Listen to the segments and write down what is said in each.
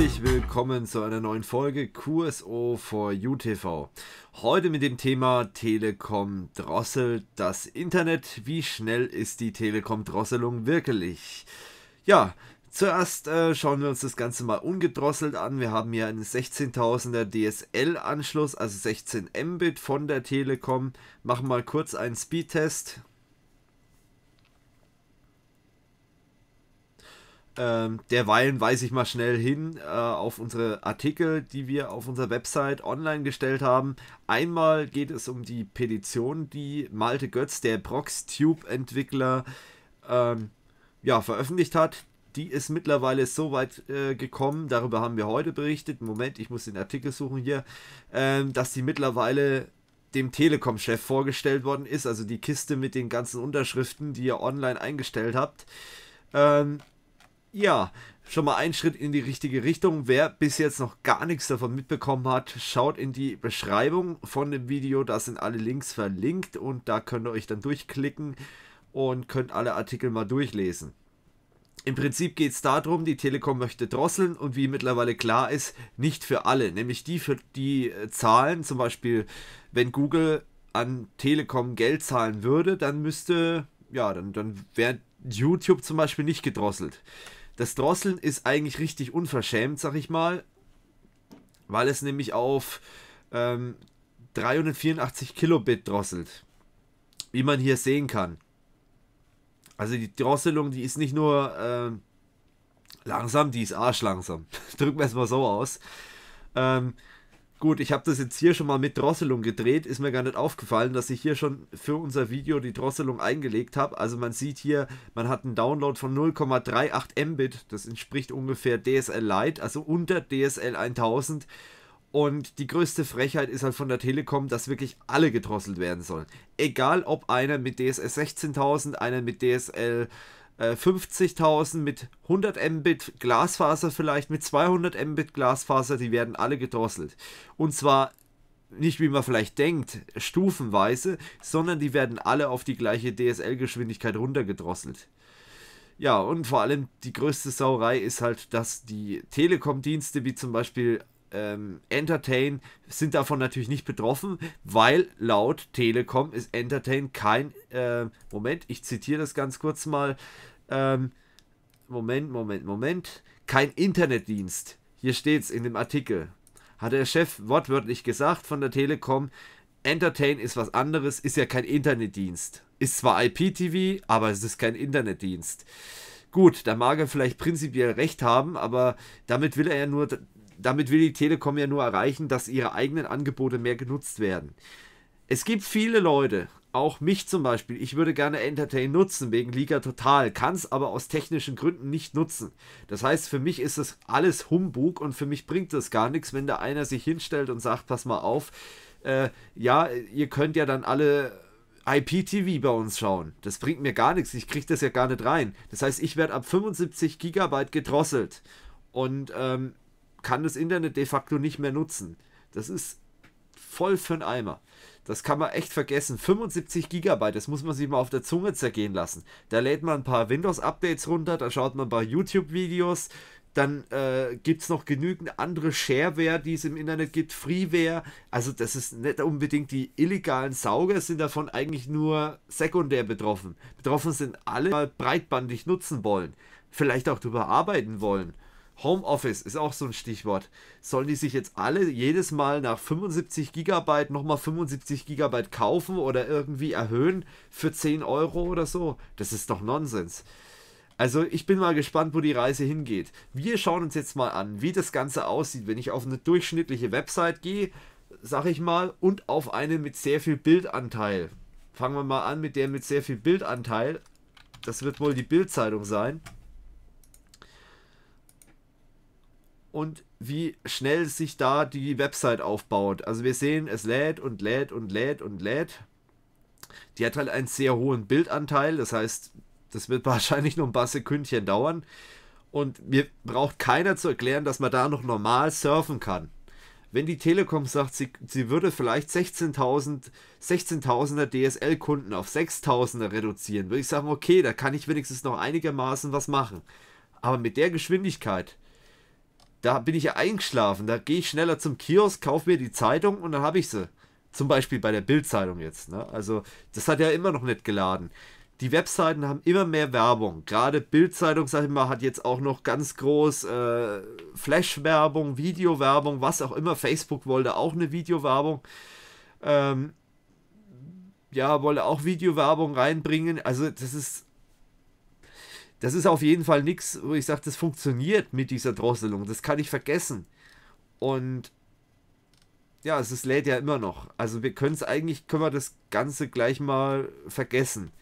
Herzlich willkommen zu einer neuen Folge QSO for UTV. Heute mit dem Thema Telekom drosselt das Internet. Wie schnell ist die Telekom Drosselung wirklich? Ja, Zuerst äh, schauen wir uns das Ganze mal ungedrosselt an. Wir haben hier einen 16.000er DSL-Anschluss, also 16 Mbit von der Telekom. Machen mal kurz einen Speedtest. Ähm, derweilen weise ich mal schnell hin äh, auf unsere Artikel, die wir auf unserer Website online gestellt haben. Einmal geht es um die Petition, die Malte Götz, der Proxtube-Entwickler, ähm, ja, veröffentlicht hat. Die ist mittlerweile so weit äh, gekommen, darüber haben wir heute berichtet. Moment, ich muss den Artikel suchen hier, ähm, dass die mittlerweile dem Telekom-Chef vorgestellt worden ist, also die Kiste mit den ganzen Unterschriften, die ihr online eingestellt habt. Ähm, ja, schon mal ein Schritt in die richtige Richtung. Wer bis jetzt noch gar nichts davon mitbekommen hat, schaut in die Beschreibung von dem Video. Da sind alle Links verlinkt und da könnt ihr euch dann durchklicken und könnt alle Artikel mal durchlesen. Im Prinzip geht es darum, die Telekom möchte drosseln und wie mittlerweile klar ist, nicht für alle, nämlich die für die äh, Zahlen, zum Beispiel wenn Google an Telekom Geld zahlen würde, dann müsste, ja, dann, dann wäre YouTube zum Beispiel nicht gedrosselt. Das Drosseln ist eigentlich richtig unverschämt, sag ich mal, weil es nämlich auf ähm, 384 Kilobit drosselt, wie man hier sehen kann. Also die Drosselung, die ist nicht nur ähm, langsam, die ist arschlangsam. Drücken wir es mal so aus. Ähm, Gut, ich habe das jetzt hier schon mal mit Drosselung gedreht. Ist mir gar nicht aufgefallen, dass ich hier schon für unser Video die Drosselung eingelegt habe. Also man sieht hier, man hat einen Download von 0,38 Mbit. Das entspricht ungefähr DSL Lite, also unter DSL 1000. Und die größte Frechheit ist halt von der Telekom, dass wirklich alle gedrosselt werden sollen. Egal ob einer mit DSL 16000, einer mit DSL 50.000 äh, mit 100 Mbit Glasfaser vielleicht, mit 200 Mbit Glasfaser, die werden alle gedrosselt. Und zwar nicht wie man vielleicht denkt, stufenweise, sondern die werden alle auf die gleiche DSL-Geschwindigkeit runtergedrosselt. Ja, und vor allem die größte Sauerei ist halt, dass die Telekom-Dienste wie zum Beispiel ähm, Entertain sind davon natürlich nicht betroffen, weil laut Telekom ist Entertain kein, äh, Moment, ich zitiere das ganz kurz mal, ähm, Moment, Moment, Moment. Kein Internetdienst. Hier steht's in dem Artikel. Hat der Chef wortwörtlich gesagt von der Telekom, Entertain ist was anderes, ist ja kein Internetdienst. Ist zwar IPTV, aber es ist kein Internetdienst. Gut, da mag er vielleicht prinzipiell recht haben, aber damit will er ja nur, damit will die Telekom ja nur erreichen, dass ihre eigenen Angebote mehr genutzt werden. Es gibt viele Leute, auch mich zum Beispiel, ich würde gerne Entertain nutzen wegen Liga Total, kann es aber aus technischen Gründen nicht nutzen. Das heißt, für mich ist das alles Humbug und für mich bringt das gar nichts, wenn da einer sich hinstellt und sagt, pass mal auf, äh, ja, ihr könnt ja dann alle IPTV bei uns schauen. Das bringt mir gar nichts, ich kriege das ja gar nicht rein. Das heißt, ich werde ab 75 Gigabyte gedrosselt und ähm, kann das Internet de facto nicht mehr nutzen. Das ist voll für einen Eimer. Das kann man echt vergessen. 75 GB, das muss man sich mal auf der Zunge zergehen lassen. Da lädt man ein paar Windows-Updates runter, da schaut man ein paar YouTube-Videos, dann äh, gibt es noch genügend andere Shareware, die es im Internet gibt, Freeware. Also das ist nicht unbedingt die illegalen Sauger, sind davon eigentlich nur sekundär betroffen. Betroffen sind alle, die breitbandig nutzen wollen, vielleicht auch drüber arbeiten wollen. Homeoffice ist auch so ein Stichwort. Sollen die sich jetzt alle jedes Mal nach 75 Gigabyte nochmal 75 Gigabyte kaufen oder irgendwie erhöhen für 10 Euro oder so? Das ist doch Nonsens. Also ich bin mal gespannt, wo die Reise hingeht. Wir schauen uns jetzt mal an, wie das Ganze aussieht, wenn ich auf eine durchschnittliche Website gehe, sag ich mal, und auf eine mit sehr viel Bildanteil. Fangen wir mal an mit der mit sehr viel Bildanteil. Das wird wohl die Bildzeitung sein. und wie schnell sich da die Website aufbaut. Also wir sehen, es lädt und lädt und lädt und lädt. Die hat halt einen sehr hohen Bildanteil, das heißt, das wird wahrscheinlich noch ein paar Sekündchen dauern. Und mir braucht keiner zu erklären, dass man da noch normal surfen kann. Wenn die Telekom sagt, sie, sie würde vielleicht 16.000, er DSL-Kunden auf 6.000er reduzieren, würde ich sagen, okay, da kann ich wenigstens noch einigermaßen was machen. Aber mit der Geschwindigkeit, da bin ich ja eingeschlafen. Da gehe ich schneller zum Kiosk, kaufe mir die Zeitung und dann habe ich sie. Zum Beispiel bei der Bildzeitung jetzt. Ne? Also, das hat ja immer noch nicht geladen. Die Webseiten haben immer mehr Werbung. Gerade Bildzeitung, sag ich mal, hat jetzt auch noch ganz groß äh, Flash-Werbung, Video-Werbung, was auch immer. Facebook wollte auch eine Video-Werbung. Ähm, ja, wollte auch Video-Werbung reinbringen. Also, das ist das ist auf jeden Fall nichts, wo ich sage, das funktioniert mit dieser Drosselung. Das kann ich vergessen. Und ja, es ist, lädt ja immer noch. Also wir können es eigentlich, können wir das Ganze gleich mal vergessen.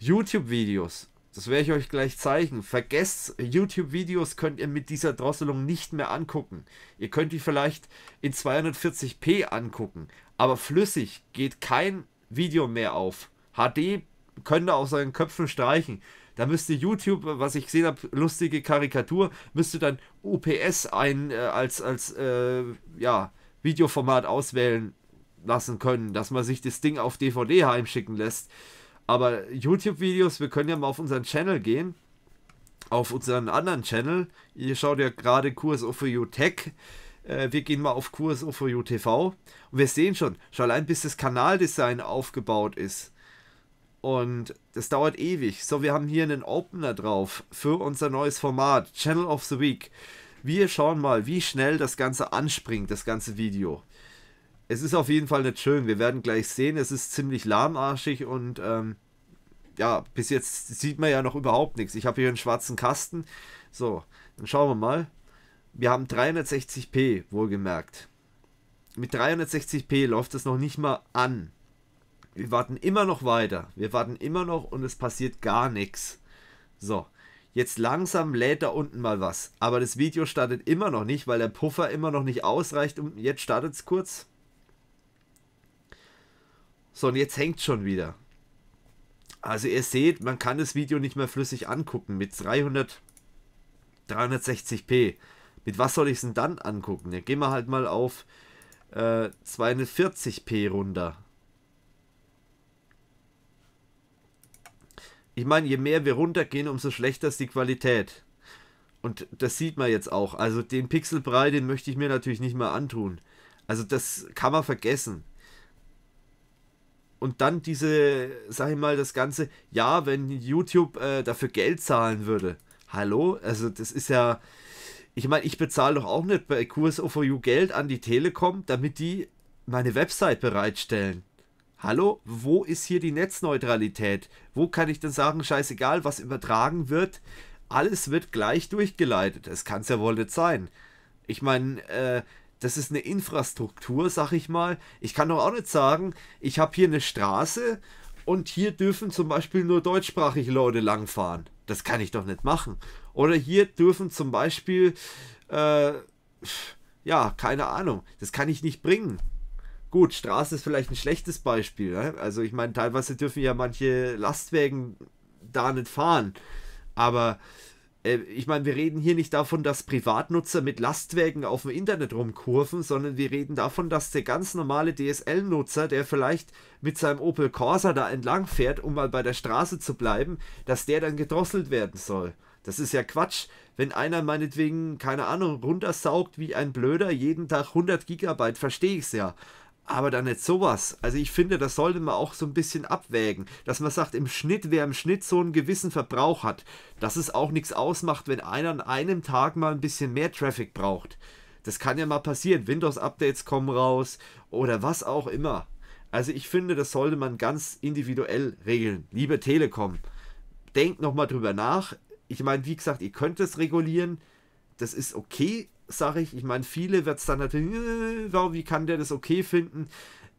YouTube-Videos, das werde ich euch gleich zeigen. Vergesst, YouTube-Videos könnt ihr mit dieser Drosselung nicht mehr angucken. Ihr könnt die vielleicht in 240p angucken, aber flüssig geht kein Video mehr auf. HD könnt ihr aus euren Köpfen streichen. Da müsste YouTube, was ich gesehen habe, lustige Karikatur, müsste dann UPS ein, äh, als, als äh, ja, Videoformat auswählen lassen können, dass man sich das Ding auf DVD heimschicken lässt. Aber YouTube-Videos, wir können ja mal auf unseren Channel gehen, auf unseren anderen Channel. Ihr schaut ja gerade Kurs für You Tech äh, wir gehen mal auf Kurs 4 u TV und wir sehen schon, schon allein bis das Kanaldesign aufgebaut ist, und das dauert ewig. So, wir haben hier einen Opener drauf für unser neues Format, Channel of the Week. Wir schauen mal, wie schnell das Ganze anspringt, das ganze Video. Es ist auf jeden Fall nicht schön. Wir werden gleich sehen, es ist ziemlich lahmarschig und ähm, ja, bis jetzt sieht man ja noch überhaupt nichts. Ich habe hier einen schwarzen Kasten. So, dann schauen wir mal. Wir haben 360p, wohlgemerkt. Mit 360p läuft es noch nicht mal an. Wir warten immer noch weiter. Wir warten immer noch und es passiert gar nichts. So, jetzt langsam lädt da unten mal was. Aber das Video startet immer noch nicht, weil der Puffer immer noch nicht ausreicht. Und jetzt startet es kurz. So, und jetzt hängt schon wieder. Also ihr seht, man kann das Video nicht mehr flüssig angucken mit 300, 360p. Mit was soll ich es denn dann angucken? Dann gehen wir halt mal auf äh, 240p runter. ich meine, je mehr wir runtergehen, umso schlechter ist die Qualität. Und das sieht man jetzt auch. Also den Pixelbrei, den möchte ich mir natürlich nicht mehr antun. Also das kann man vergessen. Und dann diese, sag ich mal, das Ganze, ja, wenn YouTube äh, dafür Geld zahlen würde. Hallo? Also das ist ja, ich meine, ich bezahle doch auch nicht bei QSO4U Geld an die Telekom, damit die meine Website bereitstellen hallo, wo ist hier die Netzneutralität? Wo kann ich denn sagen, scheißegal, was übertragen wird, alles wird gleich durchgeleitet. Das kann es ja wohl nicht sein. Ich meine, äh, das ist eine Infrastruktur, sag ich mal. Ich kann doch auch nicht sagen, ich habe hier eine Straße und hier dürfen zum Beispiel nur deutschsprachige Leute langfahren. Das kann ich doch nicht machen. Oder hier dürfen zum Beispiel, äh, ja, keine Ahnung, das kann ich nicht bringen. Gut, Straße ist vielleicht ein schlechtes Beispiel. Ne? Also ich meine, teilweise dürfen ja manche Lastwagen da nicht fahren. Aber äh, ich meine, wir reden hier nicht davon, dass Privatnutzer mit Lastwagen auf dem Internet rumkurven, sondern wir reden davon, dass der ganz normale DSL-Nutzer, der vielleicht mit seinem Opel Corsa da entlang fährt, um mal bei der Straße zu bleiben, dass der dann gedrosselt werden soll. Das ist ja Quatsch. Wenn einer meinetwegen, keine Ahnung, runtersaugt wie ein Blöder jeden Tag 100 Gigabyte, verstehe ich es ja aber dann nicht sowas. Also ich finde, das sollte man auch so ein bisschen abwägen, dass man sagt, im Schnitt, wer im Schnitt so einen gewissen Verbrauch hat, dass es auch nichts ausmacht, wenn einer an einem Tag mal ein bisschen mehr Traffic braucht. Das kann ja mal passieren. Windows-Updates kommen raus oder was auch immer. Also ich finde, das sollte man ganz individuell regeln. Liebe Telekom, denkt nochmal drüber nach. Ich meine, wie gesagt, ihr könnt es regulieren. Das ist okay, sage ich. Ich meine, viele wird es dann natürlich, äh, wie kann der das okay finden?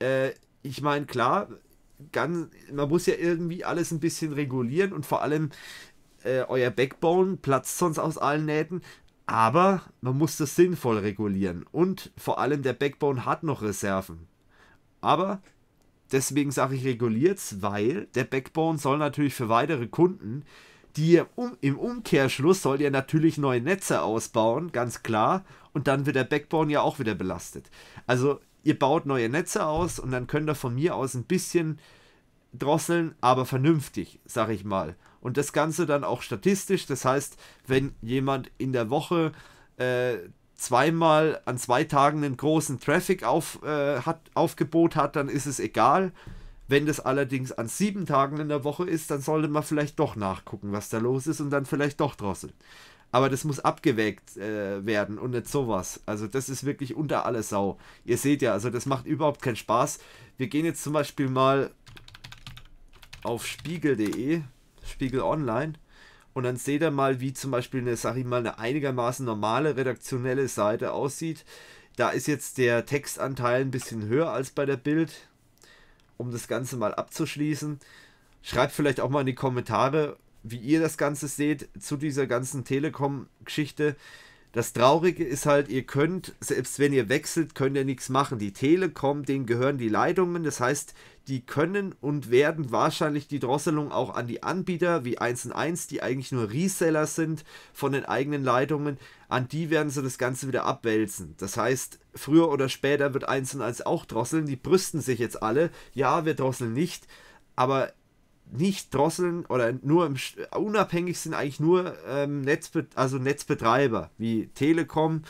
Äh, ich meine, klar, ganz, man muss ja irgendwie alles ein bisschen regulieren und vor allem äh, euer Backbone platzt sonst aus allen Nähten. Aber man muss das sinnvoll regulieren. Und vor allem der Backbone hat noch Reserven. Aber deswegen sage ich reguliert es, weil der Backbone soll natürlich für weitere Kunden die um, im Umkehrschluss soll ihr natürlich neue Netze ausbauen, ganz klar. Und dann wird der Backbone ja auch wieder belastet. Also ihr baut neue Netze aus und dann könnt ihr von mir aus ein bisschen drosseln, aber vernünftig, sag ich mal. Und das Ganze dann auch statistisch. Das heißt, wenn jemand in der Woche äh, zweimal an zwei Tagen einen großen Traffic auf, äh, hat, Aufgebot hat, dann ist es egal. Wenn das allerdings an sieben Tagen in der Woche ist, dann sollte man vielleicht doch nachgucken, was da los ist und dann vielleicht doch drosseln. Aber das muss abgewägt äh, werden und nicht sowas. Also das ist wirklich unter alle Sau. Ihr seht ja, also das macht überhaupt keinen Spaß. Wir gehen jetzt zum Beispiel mal auf spiegel.de, Spiegel Online. Und dann seht ihr mal, wie zum Beispiel eine, sag ich mal, eine einigermaßen normale redaktionelle Seite aussieht. Da ist jetzt der Textanteil ein bisschen höher als bei der Bild um das Ganze mal abzuschließen. Schreibt vielleicht auch mal in die Kommentare, wie ihr das Ganze seht zu dieser ganzen Telekom-Geschichte. Das Traurige ist halt, ihr könnt, selbst wenn ihr wechselt, könnt ihr nichts machen. Die Telekom, denen gehören die Leitungen. Das heißt, die können und werden wahrscheinlich die Drosselung auch an die Anbieter wie 1&1, die eigentlich nur Reseller sind von den eigenen Leitungen, an die werden sie das Ganze wieder abwälzen. Das heißt, früher oder später wird 1&1 auch drosseln, die brüsten sich jetzt alle, ja, wir drosseln nicht, aber nicht drosseln oder nur im, unabhängig sind eigentlich nur ähm, Netzbe also Netzbetreiber wie Telekom,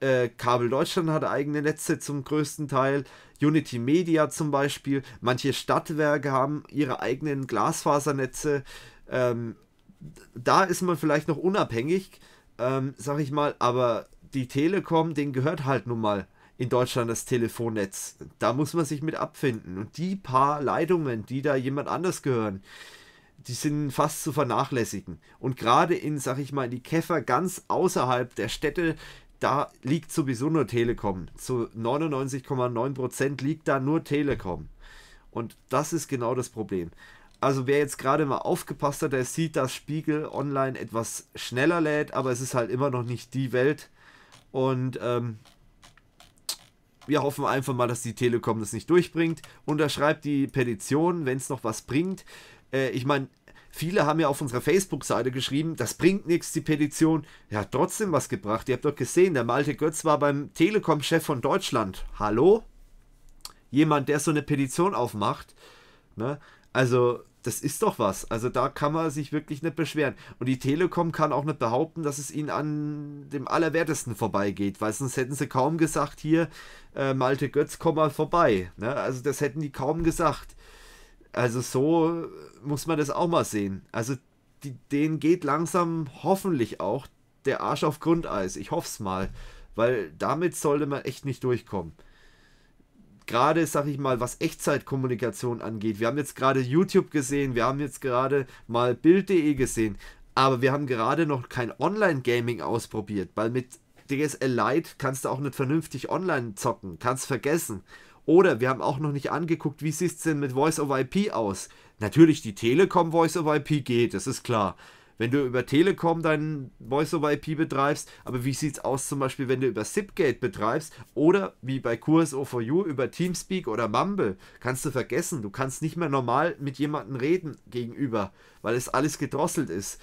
äh, Kabel Deutschland hat eigene Netze zum größten Teil. Unity Media zum Beispiel. Manche Stadtwerke haben ihre eigenen Glasfasernetze. Ähm, da ist man vielleicht noch unabhängig, ähm, sag ich mal, aber die Telekom, denen gehört halt nun mal in Deutschland das Telefonnetz. Da muss man sich mit abfinden. Und die paar Leitungen, die da jemand anders gehören, die sind fast zu vernachlässigen. Und gerade in, sag ich mal, die Käfer ganz außerhalb der Städte, da liegt sowieso nur Telekom. Zu 99,9% liegt da nur Telekom. Und das ist genau das Problem. Also wer jetzt gerade mal aufgepasst hat, der sieht, dass Spiegel online etwas schneller lädt, aber es ist halt immer noch nicht die Welt. Und ähm, wir hoffen einfach mal, dass die Telekom das nicht durchbringt. Unterschreibt die Petition, wenn es noch was bringt. Äh, ich meine, Viele haben ja auf unserer Facebook-Seite geschrieben, das bringt nichts, die Petition. Ja, hat trotzdem was gebracht. Ihr habt doch gesehen, der Malte Götz war beim Telekom-Chef von Deutschland. Hallo? Jemand, der so eine Petition aufmacht. Ne? Also, das ist doch was. Also da kann man sich wirklich nicht beschweren. Und die Telekom kann auch nicht behaupten, dass es ihnen an dem Allerwertesten vorbeigeht, weil sonst hätten sie kaum gesagt, hier, äh, Malte Götz, komm mal vorbei. Ne? Also das hätten die kaum gesagt. Also so muss man das auch mal sehen. Also die, denen geht langsam hoffentlich auch der Arsch auf Grundeis. Ich hoffe es mal, weil damit sollte man echt nicht durchkommen. Gerade, sag ich mal, was Echtzeitkommunikation angeht. Wir haben jetzt gerade YouTube gesehen, wir haben jetzt gerade mal Bild.de gesehen, aber wir haben gerade noch kein Online-Gaming ausprobiert, weil mit DSL Lite kannst du auch nicht vernünftig online zocken, kannst vergessen. Oder wir haben auch noch nicht angeguckt, wie sieht es denn mit Voice over IP aus? Natürlich, die Telekom Voice over IP geht, das ist klar. Wenn du über Telekom dein Voice over IP betreibst, aber wie sieht es aus zum Beispiel, wenn du über Zipgate betreibst oder wie bei QSO4U über Teamspeak oder Mumble? Kannst du vergessen, du kannst nicht mehr normal mit jemandem reden gegenüber, weil es alles gedrosselt ist.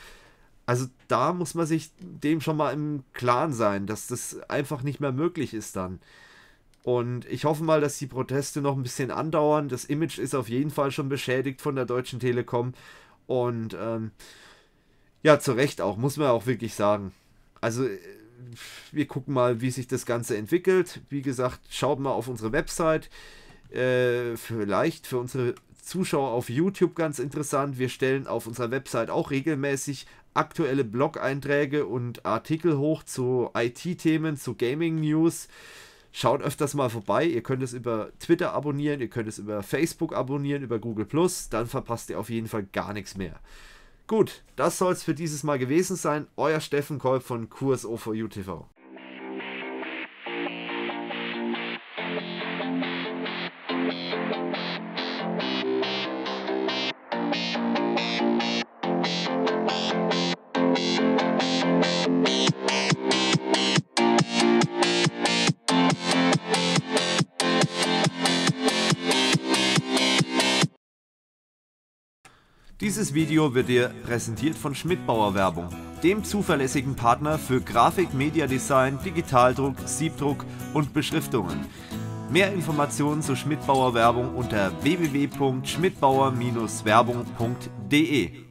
Also da muss man sich dem schon mal im Klaren sein, dass das einfach nicht mehr möglich ist dann. Und ich hoffe mal, dass die Proteste noch ein bisschen andauern. Das Image ist auf jeden Fall schon beschädigt von der Deutschen Telekom. Und ähm, ja, zu Recht auch, muss man auch wirklich sagen. Also äh, wir gucken mal, wie sich das Ganze entwickelt. Wie gesagt, schaut mal auf unsere Website. Äh, vielleicht für unsere Zuschauer auf YouTube ganz interessant. Wir stellen auf unserer Website auch regelmäßig aktuelle Blog-Einträge und Artikel hoch zu IT-Themen, zu Gaming-News. Schaut öfters mal vorbei. Ihr könnt es über Twitter abonnieren, ihr könnt es über Facebook abonnieren, über Google Plus. Dann verpasst ihr auf jeden Fall gar nichts mehr. Gut, das soll es für dieses Mal gewesen sein. Euer Steffen Kolb von QSO4U TV. Dieses Video wird dir präsentiert von Schmidtbauer Werbung, dem zuverlässigen Partner für Grafik, Media Design, Digitaldruck, Siebdruck und Beschriftungen. Mehr Informationen zu Schmidtbauer Werbung unter www.schmidtbauer-werbung.de.